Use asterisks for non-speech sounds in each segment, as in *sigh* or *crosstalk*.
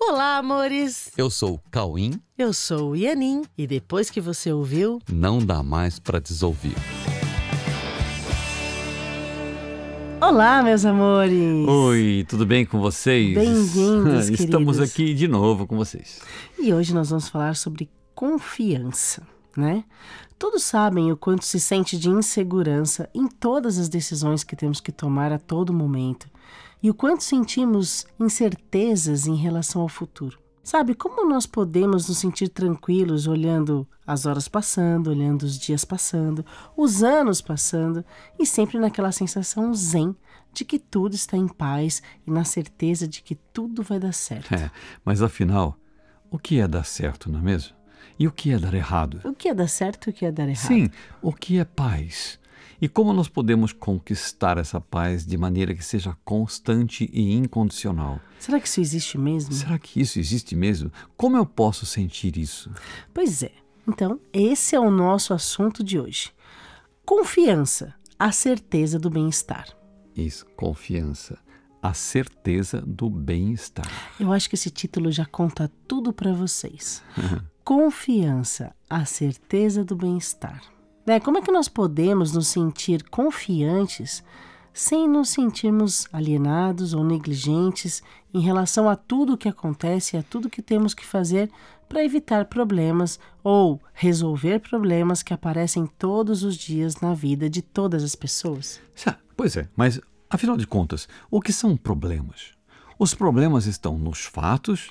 Olá, amores! Eu sou o Cauim. Eu sou o Ianin. E depois que você ouviu, não dá mais para desouvir. Olá, meus amores! Oi, tudo bem com vocês? Bem-vindos, *laughs* Estamos aqui de novo com vocês. E hoje nós vamos falar sobre confiança, né? Todos sabem o quanto se sente de insegurança em todas as decisões que temos que tomar a todo momento e o quanto sentimos incertezas em relação ao futuro. Sabe como nós podemos nos sentir tranquilos olhando as horas passando, olhando os dias passando, os anos passando e sempre naquela sensação zen de que tudo está em paz e na certeza de que tudo vai dar certo. É, mas afinal, o que é dar certo, não é mesmo? E o que é dar errado? O que é dar certo e o que é dar errado? Sim, o que é paz? E como nós podemos conquistar essa paz de maneira que seja constante e incondicional? Será que isso existe mesmo? Será que isso existe mesmo? Como eu posso sentir isso? Pois é. Então, esse é o nosso assunto de hoje. Confiança, a certeza do bem-estar. Isso, confiança a certeza do bem-estar. Eu acho que esse título já conta tudo para vocês. *laughs* Confiança, a certeza do bem-estar. Né? Como é que nós podemos nos sentir confiantes sem nos sentirmos alienados ou negligentes em relação a tudo o que acontece e a tudo que temos que fazer para evitar problemas ou resolver problemas que aparecem todos os dias na vida de todas as pessoas? Pois é, mas Afinal de contas, o que são problemas? Os problemas estão nos fatos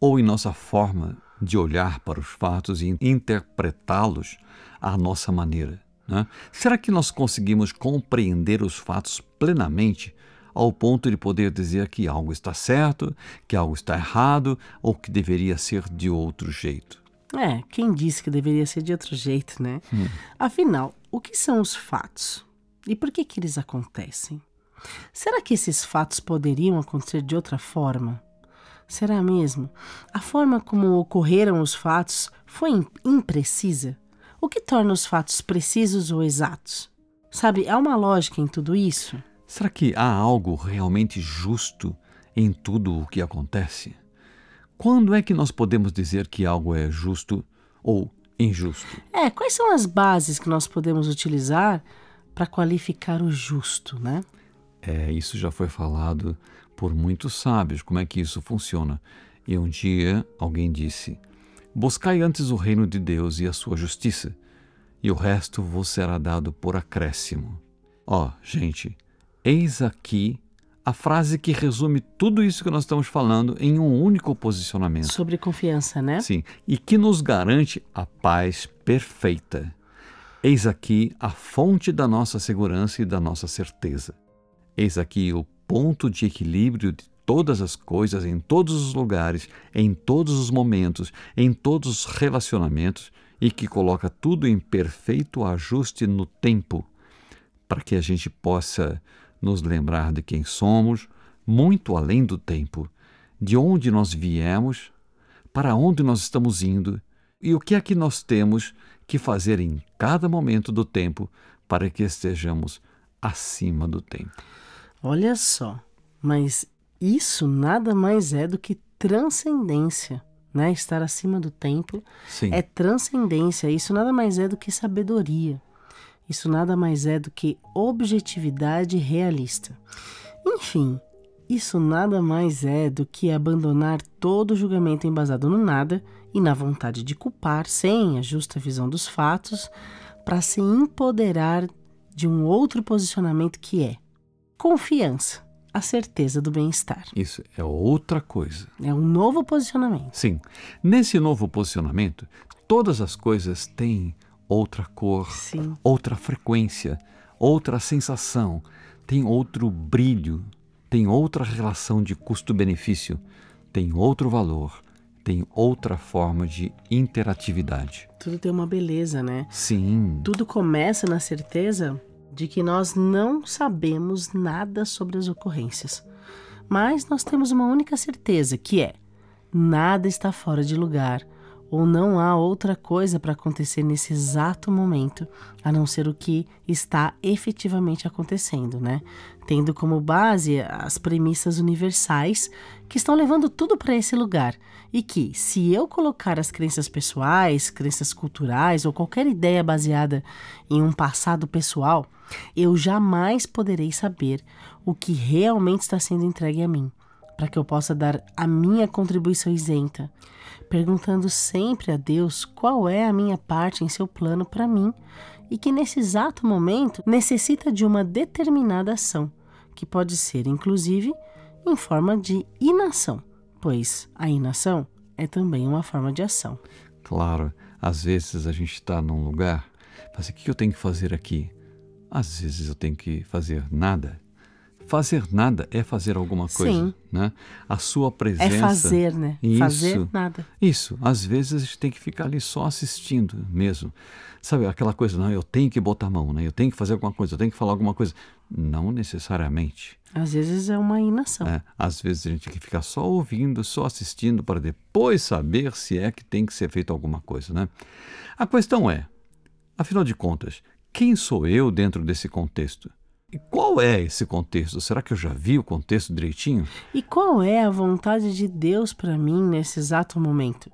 ou em nossa forma de olhar para os fatos e interpretá-los à nossa maneira? Né? Será que nós conseguimos compreender os fatos plenamente ao ponto de poder dizer que algo está certo, que algo está errado ou que deveria ser de outro jeito? É, quem disse que deveria ser de outro jeito, né? Hum. Afinal, o que são os fatos? E por que, que eles acontecem? Será que esses fatos poderiam acontecer de outra forma? Será mesmo? A forma como ocorreram os fatos foi imprecisa? O que torna os fatos precisos ou exatos? Sabe, há uma lógica em tudo isso? Será que há algo realmente justo em tudo o que acontece? Quando é que nós podemos dizer que algo é justo ou injusto? É, quais são as bases que nós podemos utilizar para qualificar o justo, né? É, isso já foi falado por muitos sábios, como é que isso funciona. E um dia alguém disse: Buscai antes o reino de Deus e a sua justiça, e o resto vos será dado por acréscimo. Ó, oh, gente, eis aqui a frase que resume tudo isso que nós estamos falando em um único posicionamento. Sobre confiança, né? Sim, e que nos garante a paz perfeita. Eis aqui a fonte da nossa segurança e da nossa certeza. Eis aqui o ponto de equilíbrio de todas as coisas, em todos os lugares, em todos os momentos, em todos os relacionamentos e que coloca tudo em perfeito ajuste no tempo, para que a gente possa nos lembrar de quem somos, muito além do tempo, de onde nós viemos, para onde nós estamos indo e o que é que nós temos que fazer em cada momento do tempo para que estejamos acima do tempo. Olha só, mas isso nada mais é do que transcendência. Né? Estar acima do tempo Sim. é transcendência. Isso nada mais é do que sabedoria. Isso nada mais é do que objetividade realista. Enfim, isso nada mais é do que abandonar todo julgamento embasado no nada e na vontade de culpar, sem a justa visão dos fatos, para se empoderar de um outro posicionamento que é confiança, a certeza do bem-estar. Isso é outra coisa. É um novo posicionamento. Sim. Nesse novo posicionamento, todas as coisas têm outra cor, Sim. outra frequência, outra sensação, tem outro brilho, tem outra relação de custo-benefício, tem outro valor, tem outra forma de interatividade. Tudo tem uma beleza, né? Sim. Tudo começa na certeza de que nós não sabemos nada sobre as ocorrências, mas nós temos uma única certeza que é: nada está fora de lugar ou não há outra coisa para acontecer nesse exato momento, a não ser o que está efetivamente acontecendo, né? Tendo como base as premissas universais que estão levando tudo para esse lugar e que, se eu colocar as crenças pessoais, crenças culturais ou qualquer ideia baseada em um passado pessoal, eu jamais poderei saber o que realmente está sendo entregue a mim para que eu possa dar a minha contribuição isenta, perguntando sempre a Deus qual é a minha parte em seu plano para mim e que nesse exato momento necessita de uma determinada ação, que pode ser inclusive em forma de inação, pois a inação é também uma forma de ação. Claro, às vezes a gente está num lugar, mas assim, o que eu tenho que fazer aqui? Às vezes eu tenho que fazer nada Fazer nada é fazer alguma coisa, Sim. né? A sua é presença. É fazer, né? Isso, fazer nada. Isso. Às vezes a gente tem que ficar ali só assistindo mesmo. Sabe, aquela coisa, não, eu tenho que botar a mão, né? Eu tenho que fazer alguma coisa, eu tenho que falar alguma coisa. Não necessariamente. Às vezes é uma inação. É, às vezes a gente tem que ficar só ouvindo, só assistindo, para depois saber se é que tem que ser feito alguma coisa, né? A questão é, afinal de contas, quem sou eu dentro desse contexto? E qual é esse contexto? Será que eu já vi o contexto direitinho? E qual é a vontade de Deus para mim nesse exato momento?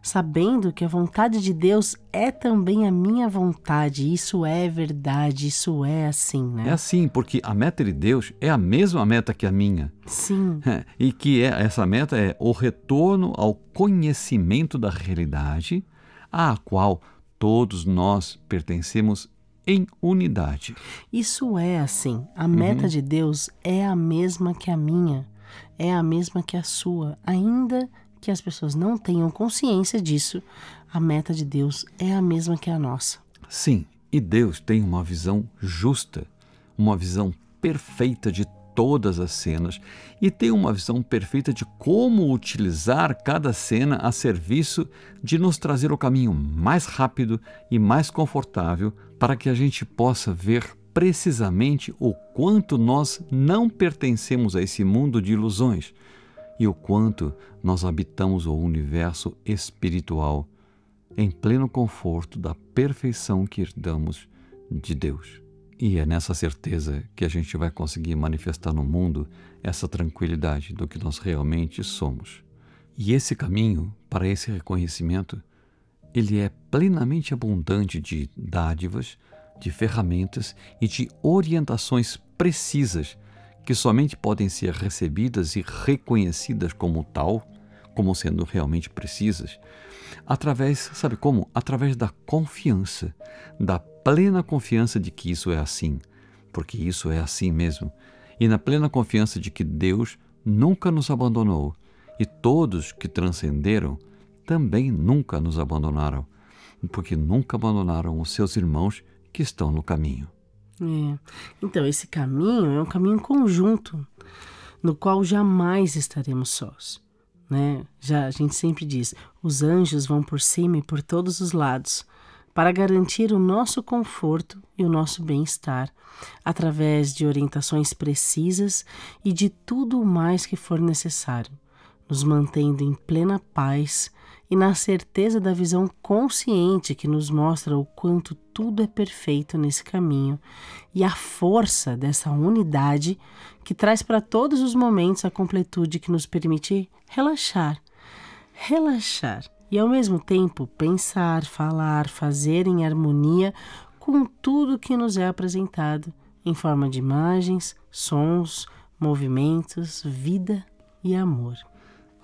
Sabendo que a vontade de Deus é também a minha vontade, isso é verdade, isso é assim, né? É assim, porque a meta de Deus é a mesma meta que a minha. Sim. É, *laughs* e que é, essa meta é o retorno ao conhecimento da realidade, à qual todos nós pertencemos em unidade. Isso é assim. A meta uhum. de Deus é a mesma que a minha, é a mesma que a sua. Ainda que as pessoas não tenham consciência disso, a meta de Deus é a mesma que a nossa. Sim, e Deus tem uma visão justa, uma visão perfeita de todas as cenas e tem uma visão perfeita de como utilizar cada cena a serviço de nos trazer o caminho mais rápido e mais confortável para que a gente possa ver precisamente o quanto nós não pertencemos a esse mundo de ilusões e o quanto nós habitamos o universo espiritual em pleno conforto da perfeição que herdamos de Deus. E é nessa certeza que a gente vai conseguir manifestar no mundo essa tranquilidade do que nós realmente somos. E esse caminho para esse reconhecimento, ele é plenamente abundante de dádivas, de ferramentas e de orientações precisas que somente podem ser recebidas e reconhecidas como tal, como sendo realmente precisas, através, sabe como? Através da confiança, da plena confiança de que isso é assim, porque isso é assim mesmo, e na plena confiança de que Deus nunca nos abandonou e todos que transcenderam também nunca nos abandonaram, porque nunca abandonaram os seus irmãos que estão no caminho. É. Então, esse caminho é um caminho conjunto, no qual jamais estaremos sós. Né? Já a gente sempre diz, os anjos vão por cima e por todos os lados, para garantir o nosso conforto e o nosso bem-estar, através de orientações precisas e de tudo o mais que for necessário, nos mantendo em plena paz e na certeza da visão consciente que nos mostra o quanto tudo é perfeito nesse caminho e a força dessa unidade que traz para todos os momentos a completude que nos permite relaxar. Relaxar e ao mesmo tempo pensar, falar, fazer em harmonia com tudo que nos é apresentado em forma de imagens, sons, movimentos, vida e amor.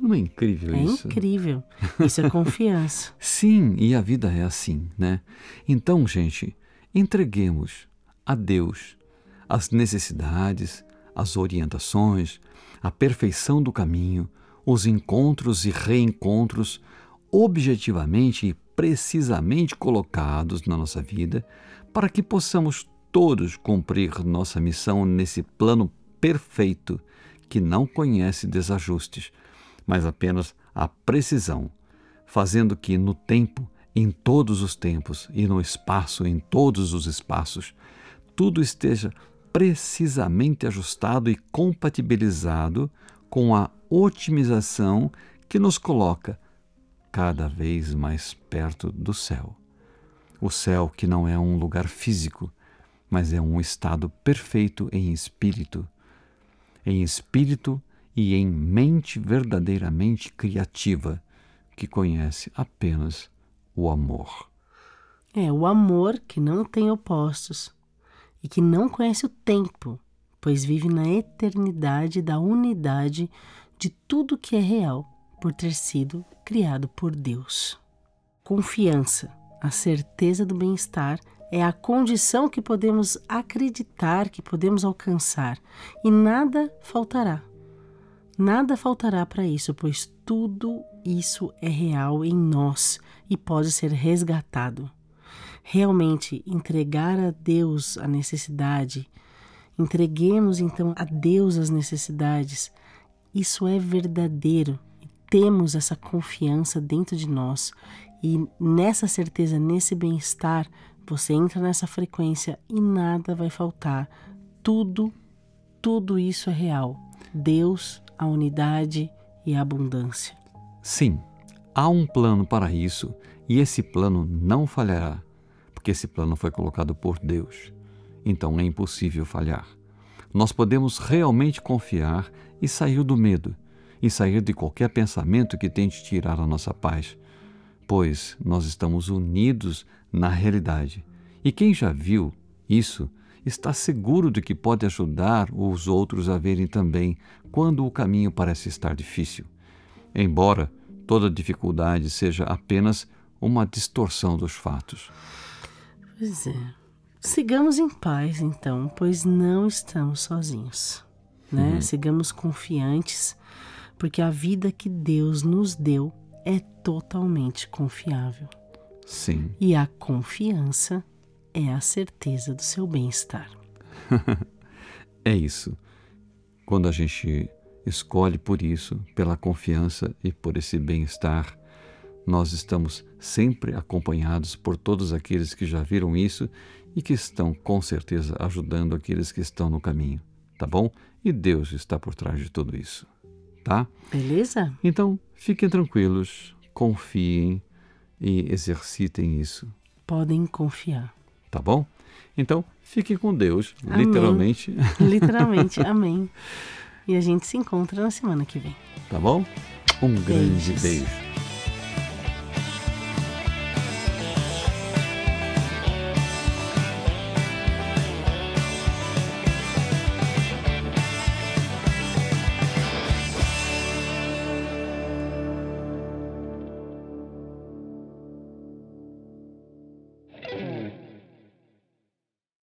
Não é incrível é isso? É incrível. Isso é *laughs* confiança. Sim, e a vida é assim, né? Então, gente, entreguemos a Deus as necessidades, as orientações, a perfeição do caminho, os encontros e reencontros, objetivamente e precisamente colocados na nossa vida para que possamos todos cumprir nossa missão nesse plano perfeito que não conhece desajustes, mas apenas a precisão, fazendo que no tempo, em todos os tempos e no espaço, em todos os espaços, tudo esteja precisamente ajustado e compatibilizado com a otimização que nos coloca cada vez mais perto do céu. O céu que não é um lugar físico, mas é um estado perfeito em espírito, em espírito e em mente verdadeiramente criativa, que conhece apenas o amor. É o amor que não tem opostos e que não conhece o tempo, pois vive na eternidade da unidade de tudo que é real por ter sido criado por Deus. Confiança, a certeza do bem-estar, é a condição que podemos acreditar, que podemos alcançar, e nada faltará. Nada faltará para isso, pois tudo isso é real em nós e pode ser resgatado. Realmente entregar a Deus a necessidade, entreguemos então a Deus as necessidades, isso é verdadeiro temos essa confiança dentro de nós e nessa certeza, nesse bem-estar, você entra nessa frequência e nada vai faltar. Tudo, tudo isso é real. Deus, a unidade e a abundância. Sim, há um plano para isso e esse plano não falhará, porque esse plano foi colocado por Deus. Então é impossível falhar. Nós podemos realmente confiar e sair do medo e sair de qualquer pensamento que tente tirar a nossa paz, pois nós estamos unidos na realidade. E quem já viu isso está seguro de que pode ajudar os outros a verem também quando o caminho parece estar difícil. Embora toda dificuldade seja apenas uma distorção dos fatos. Pois é. Sigamos em paz, então, pois não estamos sozinhos. Né? Uhum. Sigamos confiantes porque a vida que Deus nos deu é totalmente confiável. Sim. E a confiança é a certeza do seu bem-estar. *laughs* é isso. Quando a gente escolhe por isso, pela confiança e por esse bem-estar, nós estamos sempre acompanhados por todos aqueles que já viram isso e que estão com certeza ajudando aqueles que estão no caminho, tá bom? E Deus está por trás de tudo isso tá? Beleza? Então, fiquem tranquilos, confiem e exercitem isso. Podem confiar. Tá bom? Então, fiquem com Deus, amém. literalmente. *laughs* Literalmente, *laughs* amém. E a gente se encontra na semana que vem. Tá bom? Um grande beijo.